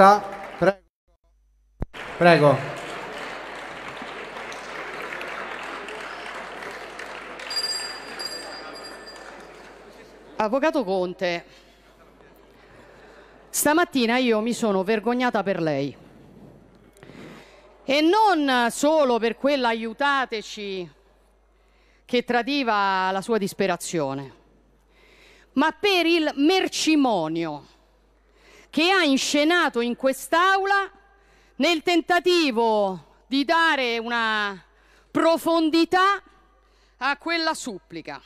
porta. Prego. Prego. Avvocato Conte, stamattina io mi sono vergognata per lei. E non solo per quella aiutateci che tradiva la sua disperazione, ma per il mercimonio che ha inscenato in quest'Aula nel tentativo di dare una profondità a quella supplica.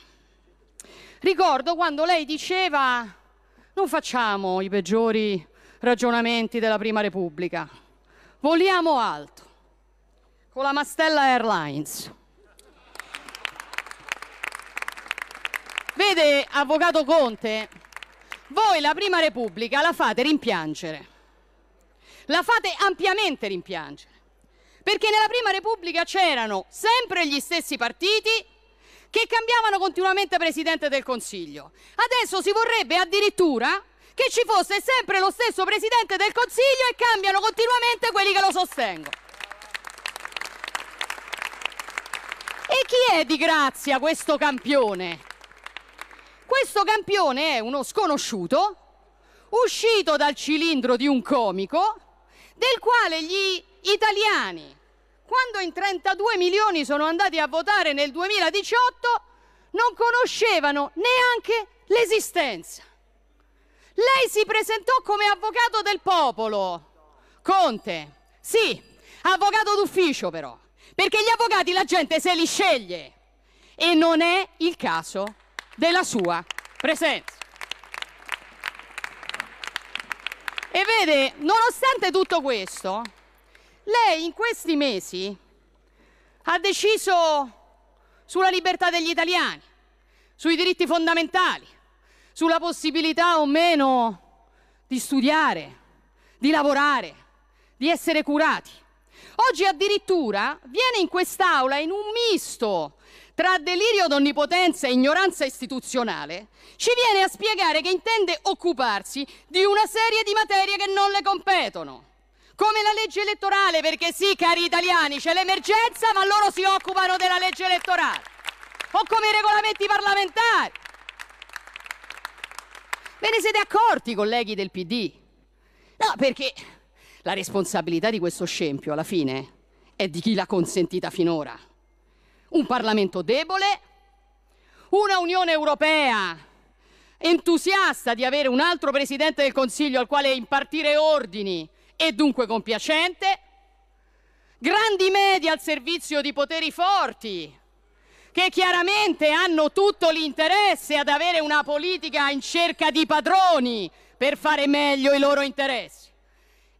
Ricordo quando lei diceva non facciamo i peggiori ragionamenti della Prima Repubblica, voliamo alto con la Mastella Airlines. Vede, avvocato Conte, voi la Prima Repubblica la fate rimpiangere. La fate ampiamente rimpiangere. Perché nella Prima Repubblica c'erano sempre gli stessi partiti che cambiavano continuamente Presidente del Consiglio. Adesso si vorrebbe addirittura che ci fosse sempre lo stesso Presidente del Consiglio e cambiano continuamente quelli che lo sostengono. E chi è di grazia questo campione? Questo campione è uno sconosciuto, uscito dal cilindro di un comico, del quale gli italiani, quando in 32 milioni sono andati a votare nel 2018, non conoscevano neanche l'esistenza. Lei si presentò come avvocato del popolo. Conte, sì, avvocato d'ufficio però, perché gli avvocati la gente se li sceglie. E non è il caso della sua presenza. E vede, nonostante tutto questo, lei in questi mesi ha deciso sulla libertà degli italiani, sui diritti fondamentali, sulla possibilità o meno di studiare, di lavorare, di essere curati. Oggi addirittura viene in quest'aula in un misto tra delirio d'onnipotenza e ignoranza istituzionale, ci viene a spiegare che intende occuparsi di una serie di materie che non le competono. Come la legge elettorale, perché sì, cari italiani, c'è l'emergenza, ma loro si occupano della legge elettorale. O come i regolamenti parlamentari. Ve ne siete accorti, colleghi del PD? No, perché la responsabilità di questo scempio, alla fine, è di chi l'ha consentita finora un Parlamento debole, una Unione Europea entusiasta di avere un altro Presidente del Consiglio al quale impartire ordini e dunque compiacente, grandi media al servizio di poteri forti che chiaramente hanno tutto l'interesse ad avere una politica in cerca di padroni per fare meglio i loro interessi.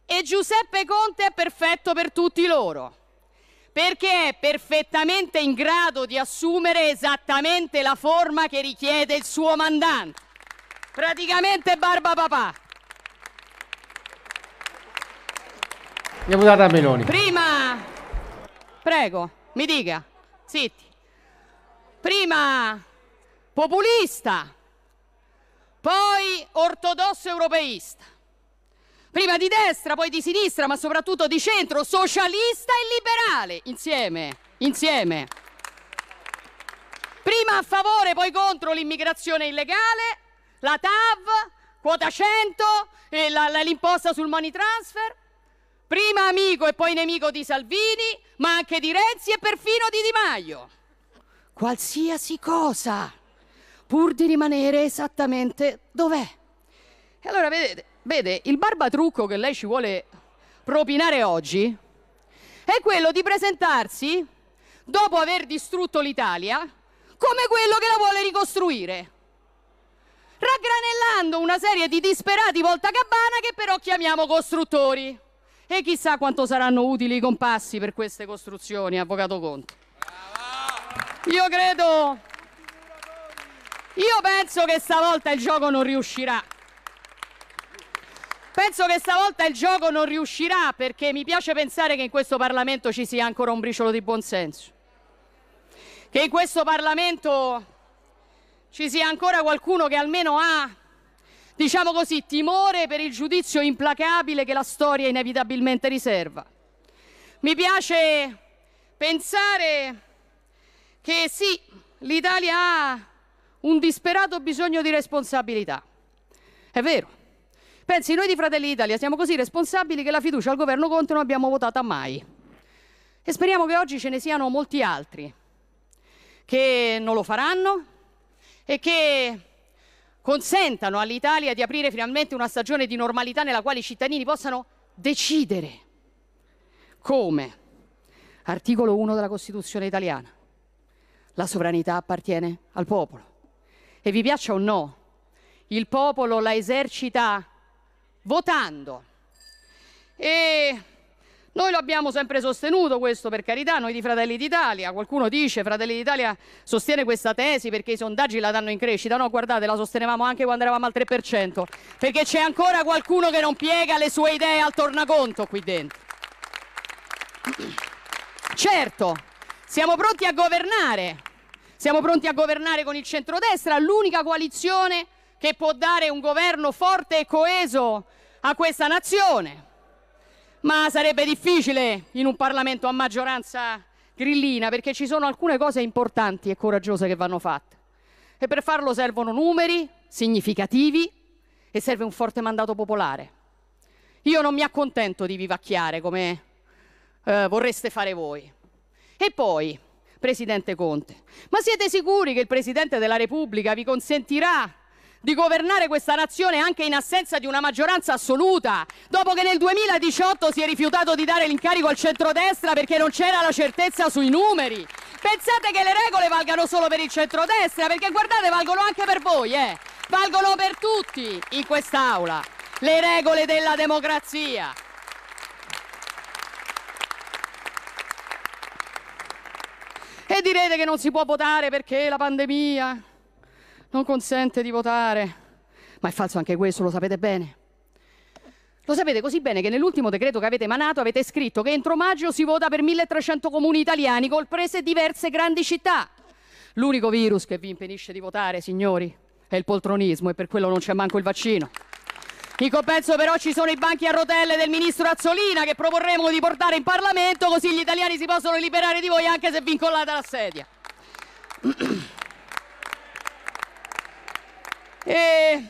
E Giuseppe Conte è perfetto per tutti loro perché è perfettamente in grado di assumere esattamente la forma che richiede il suo mandante. Praticamente barba papà. Deputata Meloni. Prima, prego, mi dica, zitti. Prima populista, poi ortodosso europeista prima di destra, poi di sinistra, ma soprattutto di centro, socialista e liberale, insieme, insieme. Prima a favore, poi contro l'immigrazione illegale, la TAV, quota 100 e la, la, l'imposta sul money transfer. Prima amico e poi nemico di Salvini, ma anche di Renzi e perfino di Di Maio. Qualsiasi cosa, pur di rimanere esattamente dov'è. E allora vedete, Vede, il barbatrucco che lei ci vuole propinare oggi è quello di presentarsi, dopo aver distrutto l'Italia, come quello che la vuole ricostruire raggranellando una serie di disperati voltagabbana che però chiamiamo costruttori. E chissà quanto saranno utili i compassi per queste costruzioni, Avvocato Conte. Io credo, io penso che stavolta il gioco non riuscirà. Penso che stavolta il gioco non riuscirà perché mi piace pensare che in questo Parlamento ci sia ancora un briciolo di buonsenso. Che in questo Parlamento ci sia ancora qualcuno che almeno ha, diciamo così, timore per il giudizio implacabile che la storia inevitabilmente riserva. Mi piace pensare che sì, l'Italia ha un disperato bisogno di responsabilità. È vero. Pensi, noi di Fratelli d'Italia siamo così responsabili che la fiducia al governo Conte non abbiamo votata mai. E speriamo che oggi ce ne siano molti altri che non lo faranno e che consentano all'Italia di aprire finalmente una stagione di normalità nella quale i cittadini possano decidere come articolo 1 della Costituzione italiana. La sovranità appartiene al popolo. E vi piaccia o no, il popolo la esercita votando. E noi lo abbiamo sempre sostenuto questo per carità, noi di Fratelli d'Italia, qualcuno dice Fratelli d'Italia sostiene questa tesi perché i sondaggi la danno in crescita, no guardate la sostenevamo anche quando eravamo al 3%, perché c'è ancora qualcuno che non piega le sue idee al tornaconto qui dentro. Certo, siamo pronti a governare, siamo pronti a governare con il centrodestra, l'unica coalizione che può dare un governo forte e coeso a questa nazione, ma sarebbe difficile in un Parlamento a maggioranza grillina perché ci sono alcune cose importanti e coraggiose che vanno fatte e per farlo servono numeri significativi e serve un forte mandato popolare. Io non mi accontento di vivacchiare come eh, vorreste fare voi. E poi, Presidente Conte, ma siete sicuri che il Presidente della Repubblica vi consentirà di governare questa nazione anche in assenza di una maggioranza assoluta, dopo che nel 2018 si è rifiutato di dare l'incarico al centrodestra perché non c'era la certezza sui numeri. Pensate che le regole valgano solo per il centrodestra, perché guardate, valgono anche per voi, eh. Valgono per tutti in quest'Aula le regole della democrazia. E direte che non si può votare perché la pandemia, non consente di votare. Ma è falso anche questo, lo sapete bene. Lo sapete così bene che nell'ultimo decreto che avete emanato avete scritto che entro maggio si vota per 1300 comuni italiani colprese diverse grandi città. L'unico virus che vi impedisce di votare, signori, è il poltronismo e per quello non c'è manco il vaccino. In compenso però ci sono i banchi a rotelle del ministro Azzolina che proporremo di portare in Parlamento così gli italiani si possono liberare di voi anche se vincolate alla sedia. E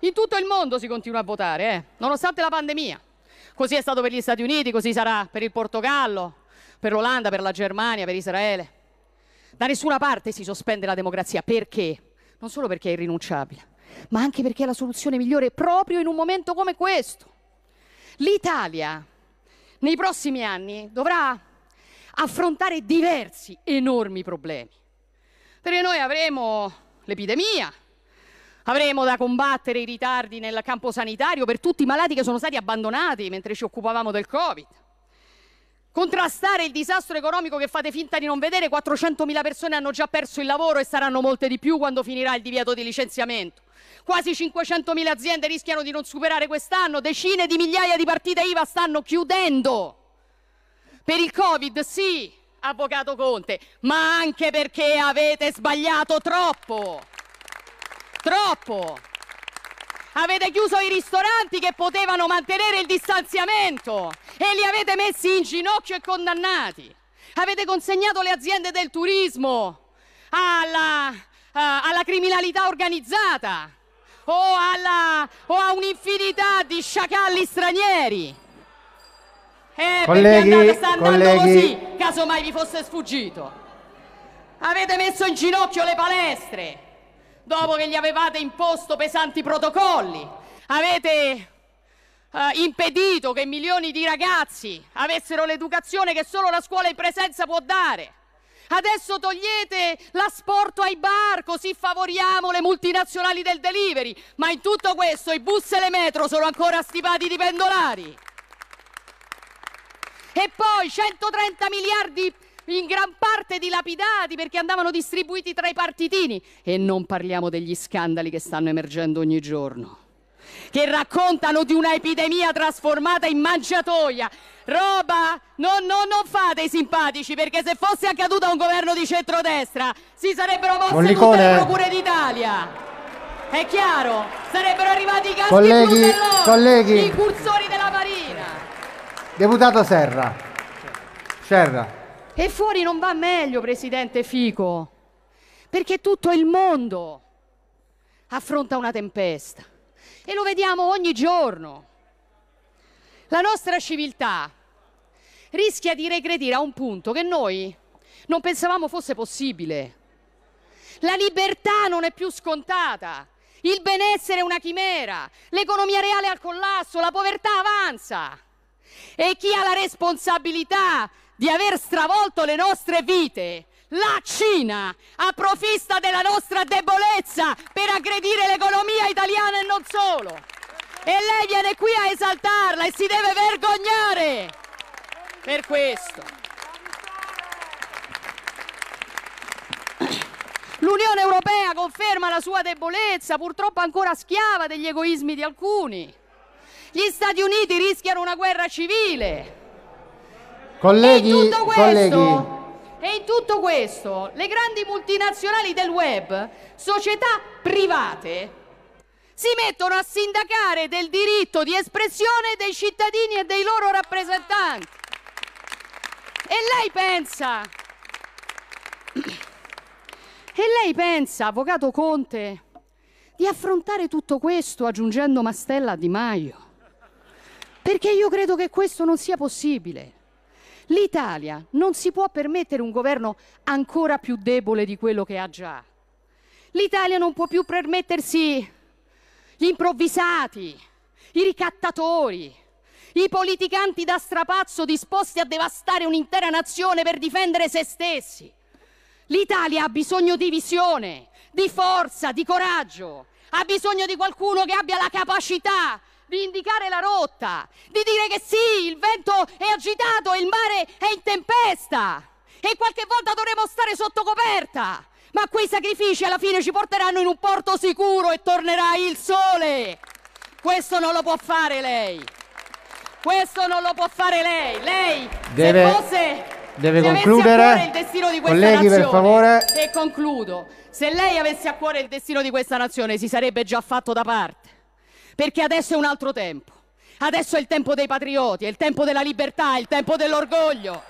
in tutto il mondo si continua a votare, eh? nonostante la pandemia. Così è stato per gli Stati Uniti, così sarà per il Portogallo, per l'Olanda, per la Germania, per Israele. Da nessuna parte si sospende la democrazia. Perché? Non solo perché è irrinunciabile, ma anche perché è la soluzione migliore proprio in un momento come questo. L'Italia nei prossimi anni dovrà affrontare diversi enormi problemi. Perché noi avremo l'epidemia, Avremo da combattere i ritardi nel campo sanitario per tutti i malati che sono stati abbandonati mentre ci occupavamo del Covid. Contrastare il disastro economico che fate finta di non vedere, 400.000 persone hanno già perso il lavoro e saranno molte di più quando finirà il divieto di licenziamento. Quasi 500.000 aziende rischiano di non superare quest'anno, decine di migliaia di partite IVA stanno chiudendo. Per il Covid sì, avvocato Conte, ma anche perché avete sbagliato troppo. Troppo! Avete chiuso i ristoranti che potevano mantenere il distanziamento e li avete messi in ginocchio e condannati. Avete consegnato le aziende del turismo alla, uh, alla criminalità organizzata o, alla, o a un'infinità di sciacalli stranieri. E eh, colleghi, perché andate, sta andando colleghi. così, casomai vi fosse sfuggito. Avete messo in ginocchio le palestre, dopo che gli avevate imposto pesanti protocolli, avete eh, impedito che milioni di ragazzi avessero l'educazione che solo la scuola in presenza può dare. Adesso togliete l'asporto ai bar così favoriamo le multinazionali del delivery, ma in tutto questo i bus e le metro sono ancora stipati di pendolari. E poi 130 miliardi in gran parte dilapidati perché andavano distribuiti tra i partitini. E non parliamo degli scandali che stanno emergendo ogni giorno, che raccontano di una epidemia trasformata in mangiatoia. Roba, non, non, non fate i simpatici perché se fosse accaduto un governo di centrodestra si sarebbero mosse tutte le procure d'Italia. È chiaro, sarebbero arrivati i caschi colleghi, colleghi. i cursori della Marina. Deputato Serra. Serra. E fuori non va meglio, presidente Fico, perché tutto il mondo affronta una tempesta e lo vediamo ogni giorno. La nostra civiltà rischia di regredire a un punto che noi non pensavamo fosse possibile. La libertà non è più scontata, il benessere è una chimera, l'economia reale è al collasso, la povertà avanza. E chi ha la responsabilità di aver stravolto le nostre vite. La Cina approfitta della nostra debolezza per aggredire l'economia italiana e non solo. E lei viene qui a esaltarla e si deve vergognare per questo. L'Unione Europea conferma la sua debolezza, purtroppo ancora schiava degli egoismi di alcuni. Gli Stati Uniti rischiano una guerra civile. Colleghi, e questo, colleghi. E in tutto questo le grandi multinazionali del web, società private, si mettono a sindacare del diritto di espressione dei cittadini e dei loro rappresentanti. E lei pensa, e lei pensa, avvocato Conte, di affrontare tutto questo aggiungendo Mastella a Di Maio? Perché io credo che questo non sia possibile. L'Italia non si può permettere un governo ancora più debole di quello che ha già. L'Italia non può più permettersi gli improvvisati, i ricattatori, i politicanti da strapazzo disposti a devastare un'intera nazione per difendere se stessi. L'Italia ha bisogno di visione, di forza, di coraggio, ha bisogno di qualcuno che abbia la capacità di indicare la rotta, di dire che sì, il vento è agitato e il mare è in tempesta e qualche volta dovremo stare sotto coperta. Ma quei sacrifici alla fine ci porteranno in un porto sicuro e tornerà il sole. Questo non lo può fare lei. Questo non lo può fare lei. Lei deve, se fosse deve se concludere. il destino di questa Colleghi, nazione. Per favore. E concludo. Se lei avesse a cuore il destino di questa nazione si sarebbe già fatto da parte perché adesso è un altro tempo. Adesso è il tempo dei patrioti, è il tempo della libertà, è il tempo dell'orgoglio.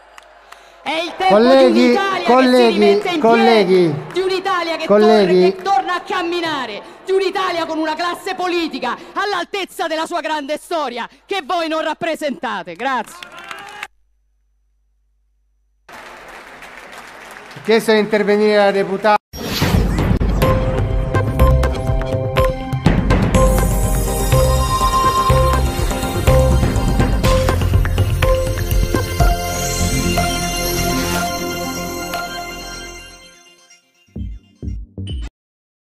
È il tempo colleghi, di un'Italia colleghi, che si colleghi, piedi, di un'Italia che, colleghi. Torna, che torna a camminare, di un'Italia con una classe politica all'altezza della sua grande storia che voi non rappresentate. Grazie. Chiesto di intervenire la deputata.